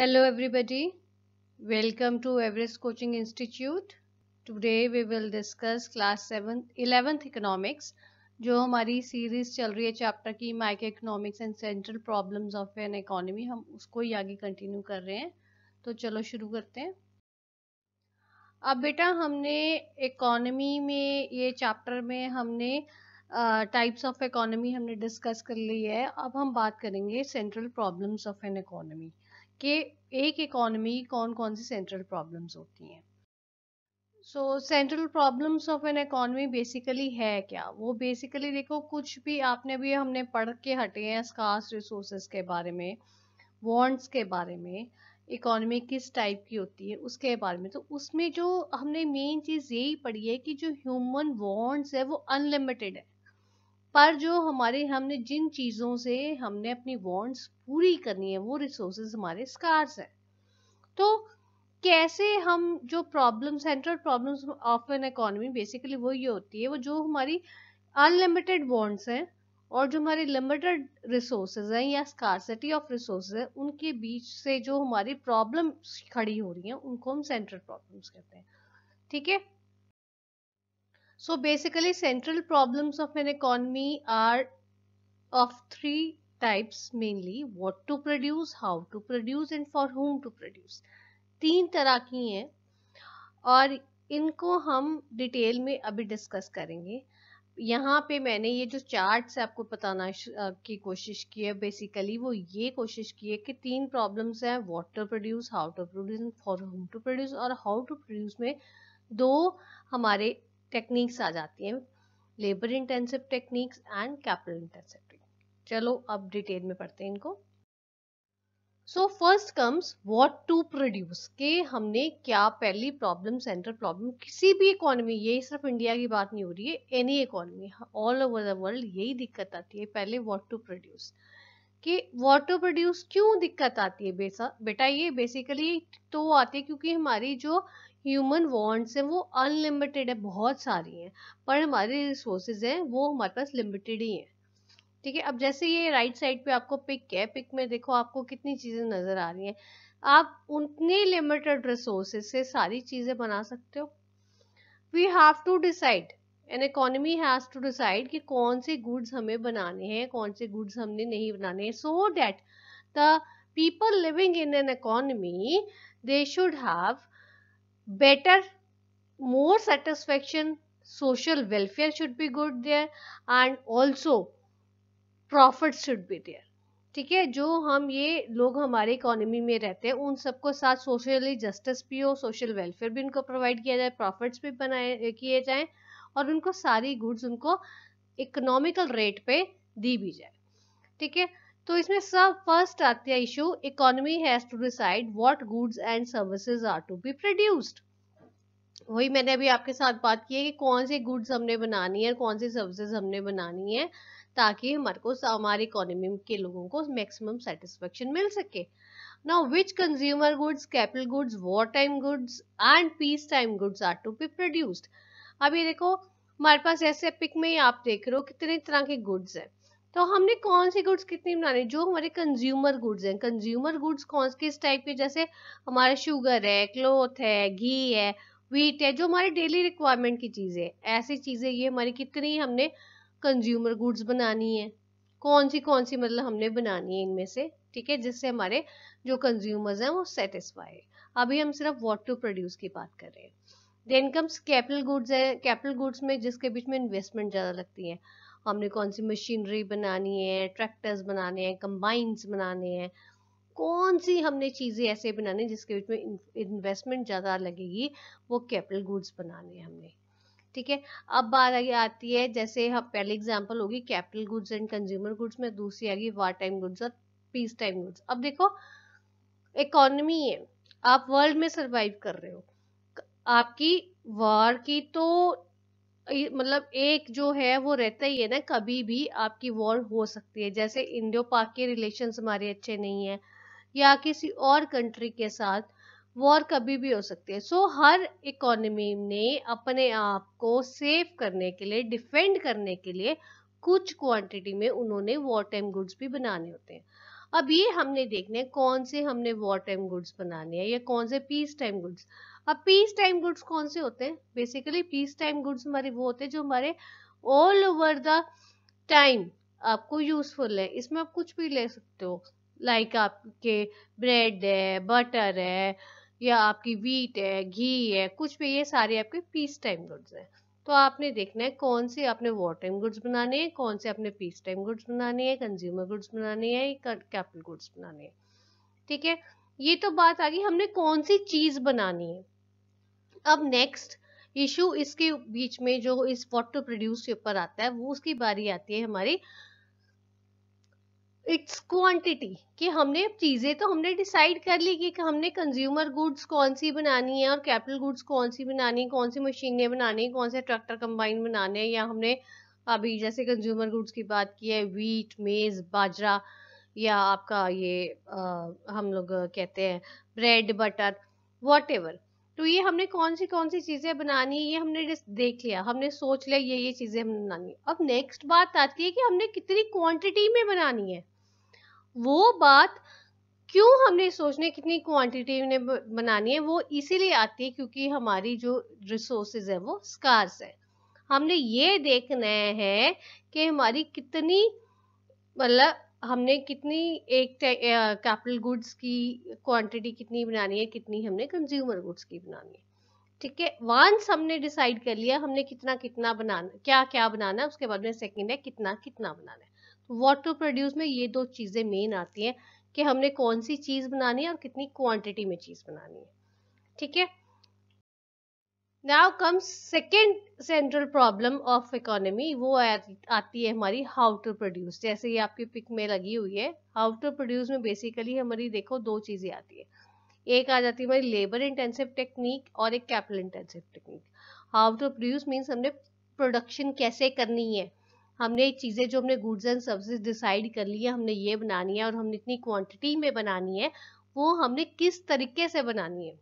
Hello everybody, welcome to Everest Coaching Institute. Today we will discuss class 7, 11th economics जो हमारी series चल रही है चैप्टर की microeconomics and central problems of an economy हम उसको ही आगे कंटिन्यू कर रहे हैं तो चलो शुरू करते हैं अब बेटा हमने इकोनॉमी में ये चैप्टर में हमने टाइप्स ऑफ इकोनॉमी हमने डिस्कस कर ली है अब हम बात करेंगे central problems of an economy कि एक इकॉनमी कौन कौन सी सेंट्रल प्रॉब्लम्स होती हैं so central problems of an economy basically है क्या वो बेसिकली देखो कुछ भी आपने भी हमने पढ़ के हटे हैं स्कास रिसोर्सेज के बारे में वॉन्ट्स के बारे में इकॉनमी किस टाइप की होती है उसके बारे में तो उसमें जो हमने मेन चीज़ यही पढ़ी है कि जो ह्यूमन वॉन्ट्स है वो अनलिमिटेड है पर जो हमारे हमने जिन चीज़ों से हमने अपनी वॉन्ट्स पूरी करनी है वो रिसोर्सेज हमारे स्कार्स हैं तो कैसे हम जो problem central problems of an economy basically वो ये होती है वो जो हमारी अनलिमिटेड वॉन्ट्स हैं और जो हमारे लिमिटेड रिसोर्सेज हैं या स्कारसिटी ऑफ रिसोर्स है उनके बीच से जो हमारी प्रॉब्लम खड़ी हो रही हैं उनको हम सेंट्रल प्रॉब्लम्स कहते हैं ठीक है So basically central problems of an economy are of three types mainly what to produce, how to produce and for whom to produce. teen tarah ki hain aur inko hum detail mein abhi discuss karenge यहाँ पे मैंने ये जो chart से आपको बताना की कोशिश की है बेसिकली वो ये कोशिश की है कि तीन प्रॉब्लम्स हैं what to produce how to produce for whom to produce और हाउ टू प्रोड्यूस में दो हमारे टेक्निक्स आ जाती हैं labour intensive techniques and capital intensive technique चलो अब डिटेल में पढ़ते हैं इनको so first comes what to produce के हमने क्या पहली प्रॉब्लम सेंट्रल प्रॉब्लम किसी भी इकोनॉमी ये सिर्फ इंडिया की बात नहीं हो रही है any economy all over the world यही दिक्कत आती है पहले व्हाट टू प्रोड्यूस कि व्हाट टू प्रोड्यूस क्यों दिक्कत आती है बेटा ये बेसिकली तो आती है क्योंकि हमारी जो ह्यूमन वॉन्ट्स हैं वो अनलिमिटेड है बहुत सारी हैं पर हमारे रिसोर्सेज हैं वो हमारे पास लिमिटेड ही हैं ठीक है अब जैसे ये राइट साइड पे आपको पिक है पिक में देखो आपको कितनी चीज़ें नज़र आ रही हैं आप उतनी लिमिटेड रिसोर्सेज से सारी चीज़ें बना सकते हो we have to decide an economy has to decide कि कौन से गुड्स हमें बनाने हैं कौन से गुड्स हमने नहीं बनाने हैं so that the people living in an economy they should have better more satisfaction social welfare should be good there and also profit should be there ठीक है जो हम ये लोग हमारे इकोनॉमी में रहते हैं उन सबको साथ सोशली जस्टिस भी हो सोशल वेलफेयर भी उनको प्रोवाइड किया जाए प्रॉफिट्स भी बनाए किए जाएं और उनको सारी गुड्स उनको इकोनॉमिकल रेट पे दी भी जाए ठीक है तो इसमें सब फर्स्ट आती है issue economy has to decide what goods and services are to be produced वही मैंने अभी आपके साथ बात की है कि कौन से गुड्स हमने बनानी है कौन सी सर्विसेज हमने बनानी है ताकि हमारे को हमारी इकोनॉमी के लोगों को मैक्सिमम सेटिस्फेक्शन मिल सके now which consumer goods capital goods war time goods and peace time goods are to be produced अभी देखो हमारे पास ऐसे पिक में ही आप देख रहे हो कितने तरह के गुड्स हैं तो हमने कौन से गुड्स कितने बनाने जो हमारे कंज्यूमर गुड्स हैं कंज्यूमर गुड्स कौन किस टाइप के जैसे हमारे शुगर है क्लोथ है घी है व्हीट है जो हमारे डेली रिक्वायरमेंट की चीज़ें ऐसी चीज़ें ये हमारी कितनी हमने कंज्यूमर गुड्स बनानी है कौन सी कौन सी मतलब हमने बनानी है इनमें से ठीक है जिससे हमारे जो कंज्यूमर्स हैं वो सेटिस्फाई अभी हम सिर्फ वॉट टू प्रोड्यूस की बात कर रहे हैं देन कम्स कैपिटल गुड्स है कैपिटल गुड्स में जिसके बीच में इन्वेस्टमेंट ज़्यादा लगती है हमने कौन सी मशीनरी बनानी है ट्रैक्टर्स बनाने हैं कंबाइंस बनाने हैं कौन सी हमने चीज़ें ऐसे बनानी जिसके बीच में इन्वेस्टमेंट ज़्यादा लगेगी वो कैपिटल गुड्स बनाने हैं हमने ठीक है अब बात आगे आती है जैसे हम पहले एग्जांपल होगी capital goods and consumer goods में दूसरी आएगी वार टाइम गुड्स और पीस टाइम गुड्स अब देखो इकोनमी है आप वर्ल्ड में सर्वाइव कर रहे हो आपकी वार की तो मतलब एक जो है वो रहता ही है ना कभी भी आपकी वॉर हो सकती है जैसे इंडो पाक के रिलेशन हमारे अच्छे नहीं है या किसी और कंट्री के साथ वॉर कभी भी हो सकती है सो so, हर इकोनॉमी ने अपने आप को सेव करने के लिए डिफेंड करने के लिए कुछ क्वांटिटी में उन्होंने वॉर टाइम गुड्स भी बनाने होते हैं अब ये हमने देखने हैं कौन से हमने वॉर टाइम गुड्स बनाने हैं या कौन से पीस टाइम गुड्स अब पीस टाइम गुड्स कौन से होते हैं बेसिकली पीस टाइम गुड्स हमारे वो होते हैं जो हमारे ऑल ओवर द टाइम आपको यूजफुल है इसमें आप कुछ भी ले सकते हो लाइक like आपके ब्रेड है बटर है या आपकी वीट है घी है कुछ भी ये सारे आपके पीस टाइम गुड्स हैं तो आपने देखना है कौन से आपने वॉर टाइम गुड्स बनाने हैं कौन से आपने पीस टाइम गुड्स बनाने हैं कंज्यूमर गुड्स बनाने हैं कैपिटल गुड्स बनाने हैं ठीक है ये तो बात आ गई हमने कौन सी चीज़ बनानी है अब नेक्स्ट इशू इसके बीच में जो इस वॉट टू प्रोड्यूस पेपर आता है वो उसकी बारी आती है हमारी इट्स क्वांटिटी कि हमने चीज़ें तो हमने डिसाइड कर ली कि हमने कंज्यूमर गुड्स कौन सी बनानी है और कैपिटल गुड्स कौन सी बनानी है कौन सी मशीनें बनानी है कौन से ट्रैक्टर कंबाइन बनाने हैं या हमने अभी जैसे कंज्यूमर गुड्स की बात की है वीट मेज़ बाजरा या आपका ये आ, हम लोग कहते हैं ब्रेड बटर वॉट एवर तो ये हमने कौन सी कौन सी चीज़ें बनानी है ये हमने देख लिया हमने सोच लिया ये ये चीज़ें हमने बनानी है अब नेक्स्ट बात आती है कि हमने कितनी क्वांटिटी में बनानी है वो बात क्यों हमने सोचने कितनी क्वांटिटी में बनानी है वो इसीलिए आती है क्योंकि हमारी जो रिसोर्सेज है वो स्कार्स है हमने ये देखना है कि हमारी कितनी मतलब हमने कितनी एक कैपिटल गुड्स की क्वांटिटी कितनी बनानी है कितनी हमने कंज्यूमर गुड्स की बनानी है ठीक है वंस हमने डिसाइड कर लिया हमने कितना कितना बनाना क्या क्या बनाना उसके बाद में सेकंड है कितना कितना बनाना है वॉट टू प्रोड्यूस में ये दो चीज़ें मेन आती हैं कि हमने कौन सी चीज़ बनानी है और कितनी क्वांटिटी में चीज़ बनानी है ठीक है now come second central problem of economy वो आती है हमारी हाउ टू प्रोड्यूस जैसे ये आपकी पिक में लगी हुई है हाउ टू प्रोड्यूस में बेसिकली हमारी देखो दो चीज़ें आती है एक आ जाती है हमारी लेबर इंटेंसिव टेक्निक और एक capital intensive technique how to produce means हमने प्रोडक्शन कैसे करनी है हमने चीज़ें जो हमने गुड्स एंड सर्विसेज डिसाइड कर ली है हमने ये बनानी है और हमने इतनी क्वांटिटी में बनानी है वो हमने किस तरीके से बनानी है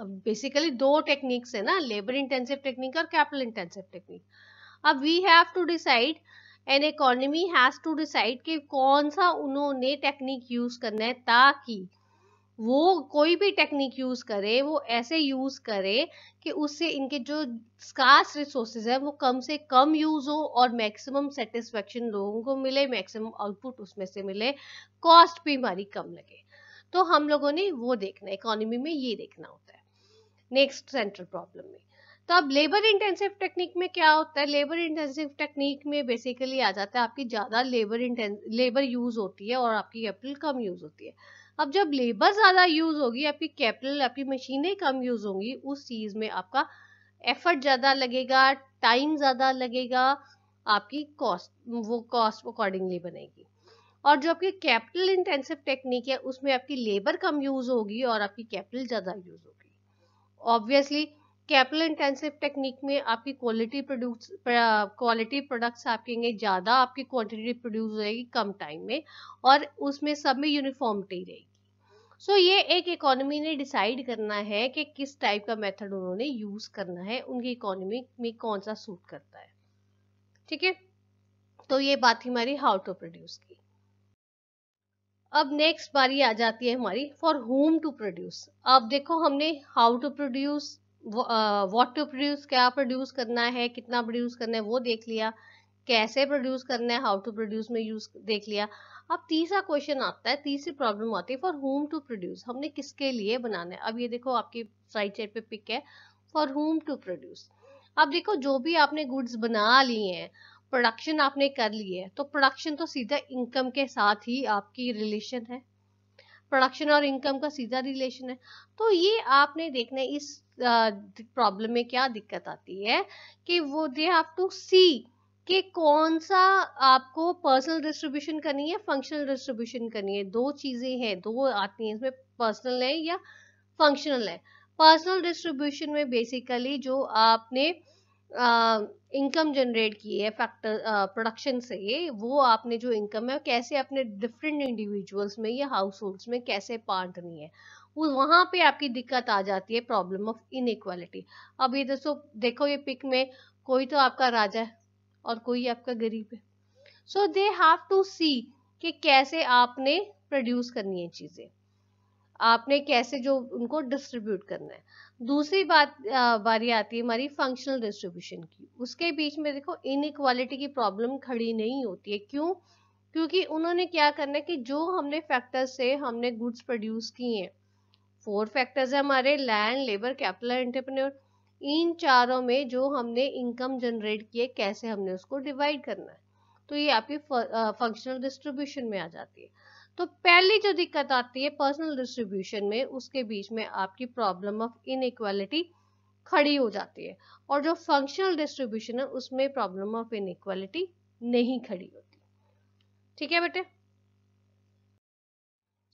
बेसिकली दो टेक्निक्स है ना लेबर इंटेंसिव टेक्निक और कैपिटल इंटेंसिव टेक्निक अब we have to decide an economy has to decide कि कौन सा उन्होंने टेक्निक यूज करना है ताकि वो कोई भी टेक्निक यूज करे वो ऐसे यूज करे कि उससे इनके जो स्कास रिसोर्सेज है वो कम से कम यूज हो और मैक्सिमम सेटिस्फेक्शन लोगों को मिले मैक्सिमम आउटपुट उसमें से मिले कॉस्ट भी हमारी कम लगे तो हम लोगों ने वो देखना इकोनॉमी में ये देखना होता है नेक्स्ट सेंट्रल प्रॉब्लम में तो अब लेबर इंटेंसिव टेक्निक में क्या होता है लेबर इंटेंसिव टेक्निक में बेसिकली आ जाता है आपकी ज़्यादा लेबर लेबर यूज़ होती है और आपकी कैपिटल कम यूज़ होती है अब जब लेबर ज़्यादा यूज़ होगी आपकी कैपिटल आपकी मशीनें कम यूज़ होंगी उस चीज़ में आपका एफर्ट ज़्यादा लगेगा टाइम ज़्यादा लगेगा आपकी कॉस्ट वो कॉस्ट अकॉर्डिंगली बनेगी और जो आपकी कैपिटल इंटेंसिव टेक्निक है उसमें आपकी लेबर कम यूज़ होगी और आपकी कैपिटल ज़्यादा यूज़ होगी ऑब्वियसली कैपिटल इंटेंसिव टेक्निक में आपकी क्वालिटी प्रोड्यूस क्वालिटी प्रोडक्ट्स आपके ज़्यादा आपकी क्वांटिटी प्रोड्यूस होगी कम टाइम में और उसमें सब में यूनिफॉर्मिटी रहेगी सो so, ये एक इकोनॉमी ने डिसाइड करना है कि किस टाइप का मेथड उन्होंने यूज़ करना है उनकी इकोनॉमी में कौन सा सूट करता है ठीक है तो ये बात हमारी हाउ टू प्रोड्यूस की अब नेक्स्ट बारी आ जाती है हमारी फॉर होम टू प्रोड्यूस अब देखो हमने how to produce what to produce क्या प्रोड्यूस करना है कितना प्रोड्यूस करना है वो देख लिया कैसे प्रोड्यूस करना है हाउ टू प्रोड्यूस में यूज देख लिया अब तीसरा क्वेश्चन आता है तीसरी प्रॉब्लम आती है फॉर होम टू प्रोड्यूस हमने किसके लिए बनाना है अब ये देखो आपकी राइट साइड पे पिक है फॉर होम टू प्रोड्यूस अब देखो जो भी आपने गुड्स बना लिए हैं प्रोडक्शन आपने कर ली है तो प्रोडक्शन तो सीधा इनकम के साथ ही आपकी रिलेशन है प्रोडक्शन और इनकम का सीधा रिलेशन है तो ये आपने देखना इस प्रॉब्लम में क्या दिक्कत आती है कि वो दे हैव टू सी कि कौन सा आपको पर्सनल डिस्ट्रीब्यूशन करनी है फंक्शनल डिस्ट्रीब्यूशन करनी है दो चीजें हैं दो आती हैं इसमें पर्सनल है या फंक्शनल है पर्सनल डिस्ट्रीब्यूशन में बेसिकली जो आपने इनकम जनरेट की है फैक्टर प्रोडक्शन से वो आपने जो इनकम है कैसे अपने डिफरेंट इंडिविजुअल्स में या हाउस होल्ड्स में कैसे बांटनी है वो वहाँ पे आपकी दिक्कत आ जाती है प्रॉब्लम ऑफ इनक्वालिटी अब ये दोस्तों देखो ये पिक में कोई तो आपका राजा है और कोई आपका गरीब है सो दे हैव टू सी कि कैसे आपने प्रोड्यूस करनी है चीज़ें आपने कैसे जो उनको डिस्ट्रीब्यूट करना है दूसरी बात बारी आती है हमारी फंक्शनल डिस्ट्रीब्यूशन की उसके बीच में देखो इनक्वालिटी की प्रॉब्लम खड़ी नहीं होती है क्यों क्योंकि उन्होंने क्या करना है कि जो हमने फैक्टर्स से हमने गुड्स प्रोड्यूस किए हैं फोर फैक्टर्स है हमारे लैंड लेबर कैपिटल एंटरप्रेन्योर इन चारों में जो हमने इनकम जनरेट किए कैसे हमने उसको डिवाइड करना है तो ये आपकी फंक्शनल डिस्ट्रीब्यूशन में आ जाती है तो पहली जो दिक्कत आती है पर्सनल डिस्ट्रीब्यूशन में उसके बीच में आपकी प्रॉब्लम ऑफ इनइक्वालिटी खड़ी हो जाती है और जो फंक्शनल डिस्ट्रीब्यूशन है उसमें प्रॉब्लम ऑफ इनइक्वालिटी नहीं खड़ी होती ठीक है बेटे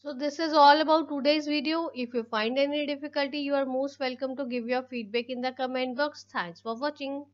so this is all about today's video if you find any difficulty you are most welcome to give your feedback in the comment box thanks for watching